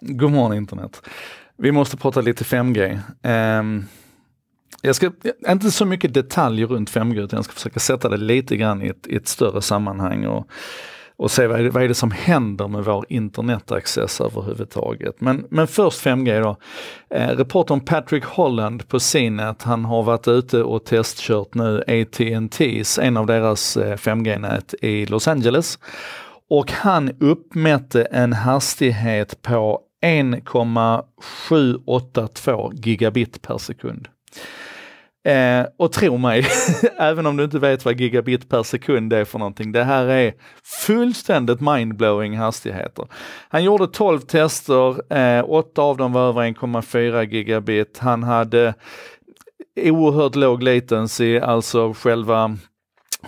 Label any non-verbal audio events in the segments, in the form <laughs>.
God morgon internet. Vi måste prata lite 5G. Um, ehm, jag ska, inte så mycket detaljer runt 5G utan jag ska försöka sätta det lite grann i ett, i ett större sammanhang och, och se vad är, det, vad är det som händer med vår internetaccess överhuvudtaget. Men, men först 5G då. Eh, reportern Patrick Holland på CNET, han har varit ute och testkört nu AT&Ts, en av deras 5G-nät eh, i Los Angeles och han uppmätte en hastighet på 1,782 gigabit per sekund. Eh, och tro mig, <laughs> även om du inte vet vad gigabit per sekund är för någonting, det här är fullständigt mindblowing hastigheter. Han gjorde 12 tester, eh, 8 av dem var över 1,4 gigabit. Han hade oerhört låg latency, alltså själva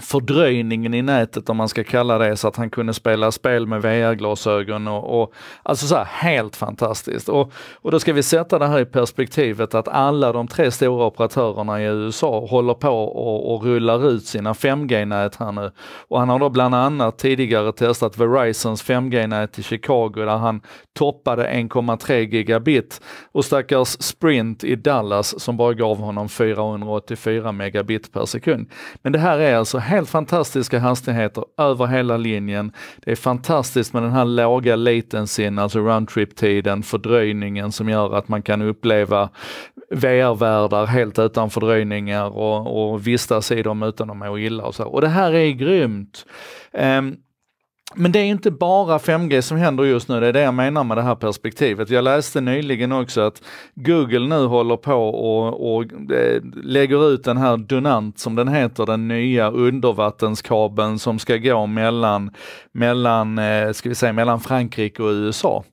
fördröjningen i nätet om man ska kalla det så att han kunde spela spel med VR-glasögon och, och, alltså så här, helt fantastiskt. Och, och då ska vi sätta det här i perspektivet att alla de tre stora operatörerna i USA håller på och, och rullar ut sina 5G-nät här nu. Och han har då bland annat tidigare testat Verizons 5G-nät i Chicago där han toppade 1,3 gigabit och stackars Sprint i Dallas som bara gav honom 484 megabit per sekund. Men det här är alltså helt fantastiska hastigheter över hela linjen. Det är fantastiskt med den här låga latencyn, alltså roundtrip-tiden, fördröjningen som gör att man kan uppleva VR-världar helt utan fördröjningar och, och vistas i dem utan att må illa och så. Och det här är grymt. Um, men det är inte bara 5G som händer just nu, det är det jag menar med det här perspektivet. Jag läste nyligen också att Google nu håller på och, och eh, lägger ut den här Dunant, som den heter, den nya undervattenskabeln som ska gå mellan, mellan, eh, ska vi säga, mellan Frankrike och USA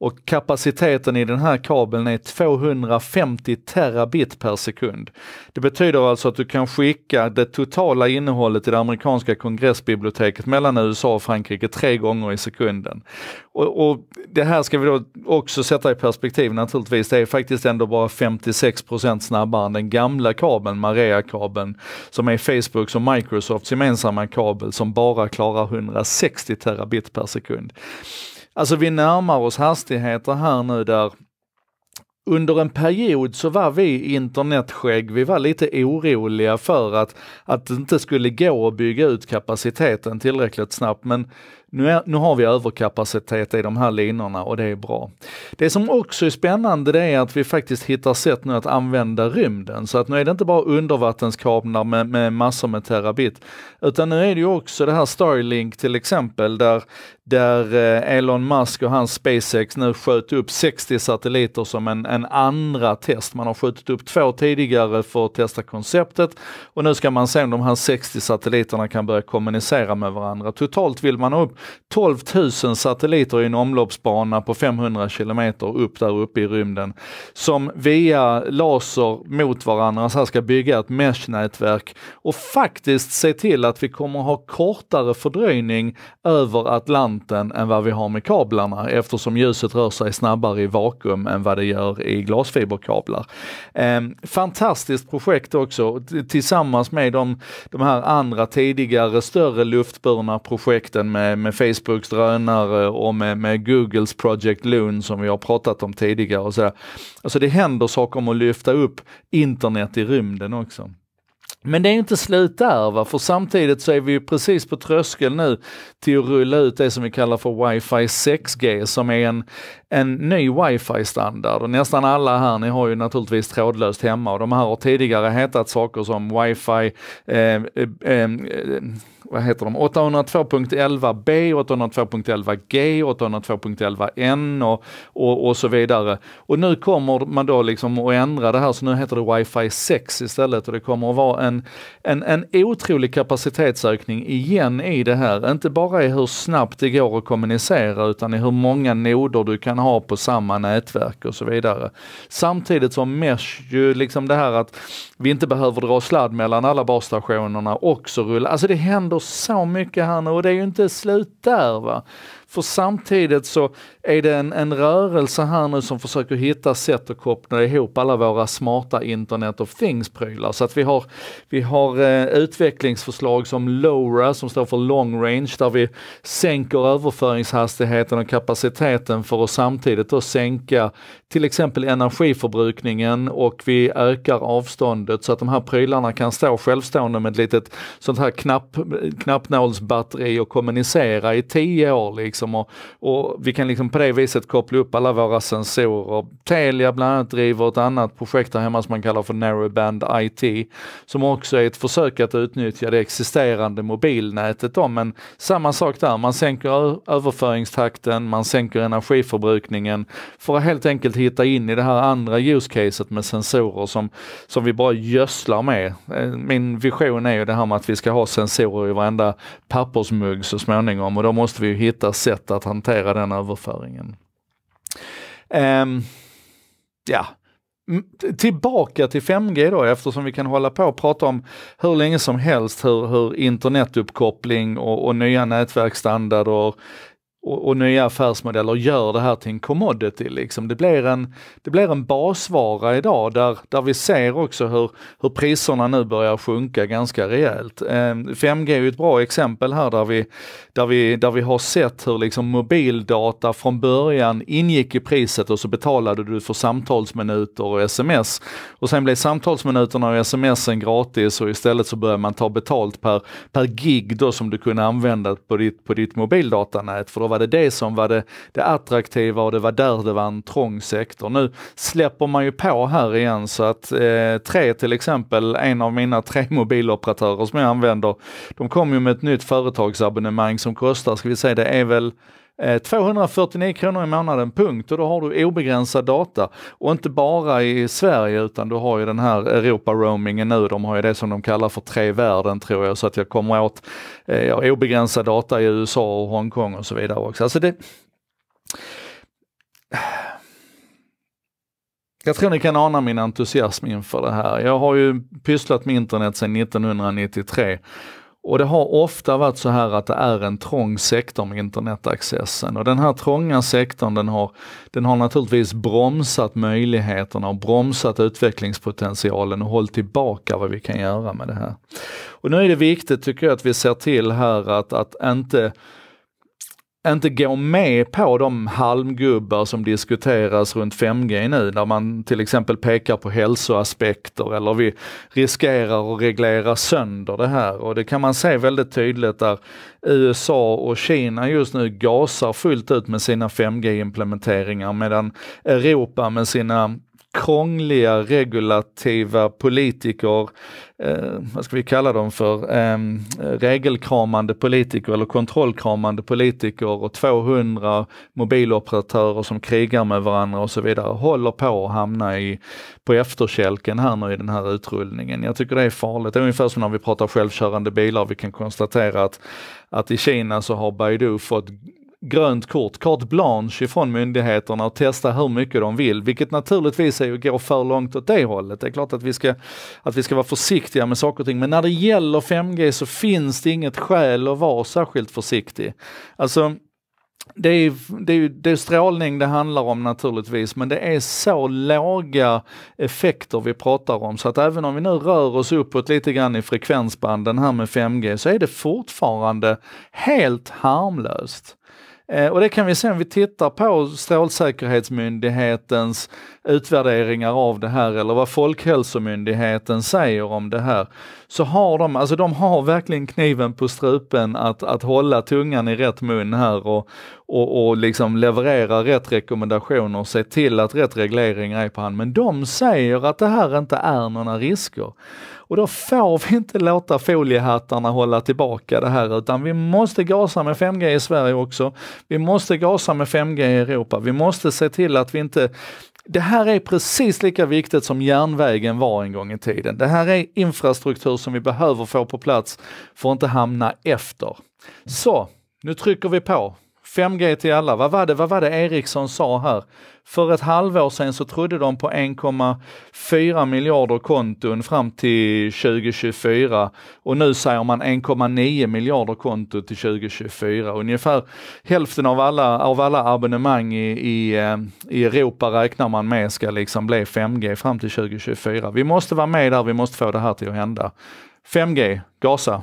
och kapaciteten i den här kabeln är 250 terabit per sekund. Det betyder alltså att du kan skicka det totala innehållet i det amerikanska kongressbiblioteket mellan USA och Frankrike tre gånger i sekunden. Och, och det här ska vi då också sätta i perspektiv naturligtvis. Det är faktiskt ändå bara 56 snabbare än den gamla kabeln, Maria-kabeln, som är Facebooks och Microsofts gemensamma kabel som bara klarar 160 terabit per sekund. Alltså vi närmar oss hastigheter här nu där under en period så var vi internetskägg, vi var lite oroliga för att, att det inte skulle gå att bygga ut kapaciteten tillräckligt snabbt. Men nu, är, nu har vi överkapacitet i de här linorna och det är bra. Det som också är spännande det är att vi faktiskt hittar sätt nu att använda rymden. Så att nu är det inte bara undervattenskablar med, med massor med terabit, utan nu är det ju också det här Starlink till exempel där, där eh, Elon Musk och hans SpaceX nu sköt upp 60 satelliter som en, en andra test. Man har skjutit upp två tidigare för att testa konceptet och nu ska man se om de här 60 satelliterna kan börja kommunicera med varandra. Totalt vill man ha upp 12 000 satelliter i en omloppsbana på 500 kilometer upp där uppe i rymden som via laser mot varandra så ska bygga ett mesh-nätverk och faktiskt se till att vi kommer ha kortare fördröjning över Atlanten än vad vi har med kablarna eftersom ljuset rör sig snabbare i vakuum än vad det gör i glasfiberkablar. Ehm, fantastiskt projekt också tillsammans med de, de här andra tidigare större luftburna projekten med, med med Facebooks drönare och med, med Googles Project Loon som vi har pratat om tidigare. Och så alltså det händer saker om att lyfta upp internet i rymden också. Men det är inte slut där, va? för samtidigt så är vi precis på tröskeln nu till att rulla ut det som vi kallar för wifi 6G som är en, en ny wifi-standard. Nästan alla här, ni har ju naturligtvis trådlöst hemma och de här har tidigare hetat saker som wifi eh, eh, eh, vad heter de, 802.11b, 802.11g, 802.11n och, och, och så vidare. Och nu kommer man då liksom att ändra det här så nu heter det wifi 6 istället och det kommer att vara en, en, en otrolig kapacitetsökning igen i det här. Inte bara i hur snabbt det går att kommunicera utan i hur många noder du kan ha på samma nätverk och så vidare. Samtidigt som Mesh ju liksom det här att vi inte behöver dra sladd mellan alla basstationerna också rullar. Alltså det händer så mycket här nu och det är ju inte slut där va. För samtidigt så är det en, en rörelse här nu som försöker hitta sätt att koppla ihop alla våra smarta Internet of Things-prylar. Så att vi har, vi har eh, utvecklingsförslag som LoRa som står för long range där vi sänker överföringshastigheten och kapaciteten för att samtidigt då sänka till exempel energiförbrukningen och vi ökar avståndet så att de här prylarna kan stå självstående med ett litet sånt här knapp, knappnålsbatteri och kommunicera i tio år. Liksom liksom och, och, vi kan liksom på det viset koppla upp alla våra sensorer. Telia bland annat driver ett annat projekt här hemma som man kallar för Narrowband IT som också är ett försök att utnyttja det existerande mobilnätet då, men samma sak där, man sänker överföringstakten, man sänker energiförbrukningen för att helt enkelt hitta in i det här andra use-caset med sensorer som, som vi bara gödslar med. Eh, min vision är ju det här med att vi ska ha sensorer i varenda pappersmugg så småningom och då måste vi ju hitta sätt att hantera den överföringen. Um, ja, tillbaka till 5G då eftersom vi kan hålla på och prata om hur länge som helst hur, hur internetuppkoppling och, och nya nätverksstandarder och, och nya affärsmodeller gör det här till en commodity. Liksom. Det, blir en, det blir en basvara idag där, där vi ser också hur, hur priserna nu börjar sjunka ganska rejält. Eh, 5G är ju ett bra exempel här där vi, där vi, där vi har sett hur liksom mobildata från början ingick i priset och så betalade du för samtalsminuter och sms. Och sen blev samtalsminuterna och smsen gratis och istället så började man ta betalt per, per gig då som du kunde använda på ditt, på ditt mobildatanät för var det det som var det, det attraktiva och det var där det var en trång sektor. Nu släpper man ju på här igen så att eh, Tre till exempel, en av mina tre mobiloperatörer som jag använder, de kom ju med ett nytt företagsabonnemang som kostar, ska vi säga det är väl 249 eh, kronor i månaden, punkt. Och då har du obegränsad data. Och inte bara i Sverige utan du har ju den här Europa-roamingen nu. De har ju det som de kallar för tre världen tror jag, så att jag kommer åt eh, obegränsad data i USA och Hongkong och så vidare också. Alltså det... Jag tror ni kan ana min entusiasm inför det här. Jag har ju pysslat med internet sedan 1993 och det har ofta varit så här att det är en trång sektor med internetaccessen och den här trånga sektorn den har, den har naturligtvis bromsat möjligheterna och bromsat utvecklingspotentialen och hållit tillbaka vad vi kan göra med det här. Och nu är det viktigt tycker jag att vi ser till här att, att inte inte gå med på de halmgubbar som diskuteras runt 5G nu, när man till exempel pekar på hälsoaspekter eller vi riskerar att reglera sönder det här. Och det kan man se väldigt tydligt där USA och Kina just nu gasar fullt ut med sina 5G-implementeringar medan Europa med sina krångliga regulativa politiker, eh, vad ska vi kalla dem för, eh, regelkramande politiker eller kontrollkramande politiker och 200 mobiloperatörer som krigar med varandra och så vidare håller på att hamna i, på efterkälken här nu i den här utrullningen. Jag tycker det är farligt. Det är ungefär som när vi pratar självkörande bilar. Vi kan konstatera att, att i Kina så har Baidu fått grönt kort, carte blanche ifrån myndigheterna och testa hur mycket de vill, vilket naturligtvis är att gå för långt åt det hållet. Det är klart att vi ska, att vi ska vara försiktiga med saker och ting, men när det gäller 5G så finns det inget skäl att vara särskilt försiktig. Alltså, det är, det, är, det är strålning det handlar om naturligtvis, men det är så låga effekter vi pratar om så att även om vi nu rör oss uppåt lite grann i frekvensbanden här med 5G så är det fortfarande helt harmlöst. Eh, och det kan vi se om vi tittar på Strålsäkerhetsmyndighetens utvärderingar av det här eller vad Folkhälsomyndigheten säger om det här. Så har de, alltså de har verkligen kniven på strupen att, att hålla tungan i rätt mun här och, och, och liksom leverera rätt rekommendationer och se till att rätt regleringar är på hand. Men de säger att det här inte är några risker. Och då får vi inte låta foliehattarna hålla tillbaka det här utan vi måste gasa med 5G i Sverige också. Vi måste gasa med 5G i Europa. Vi måste se till att vi inte det här är precis lika viktigt som järnvägen var en gång i tiden. Det här är infrastruktur som vi behöver få på plats för att inte hamna efter. Så, nu trycker vi på. 5G till alla. Vad var det, vad var det Ericsson sa här? För ett halvår sedan så trodde de på 1,4 miljarder konton fram till 2024 och nu säger man 1,9 miljarder konton till 2024. Ungefär hälften av alla, av alla abonnemang i, i, eh, i Europa räknar man med ska liksom bli 5G fram till 2024. Vi måste vara med där, vi måste få det här till att hända. 5G, gasa!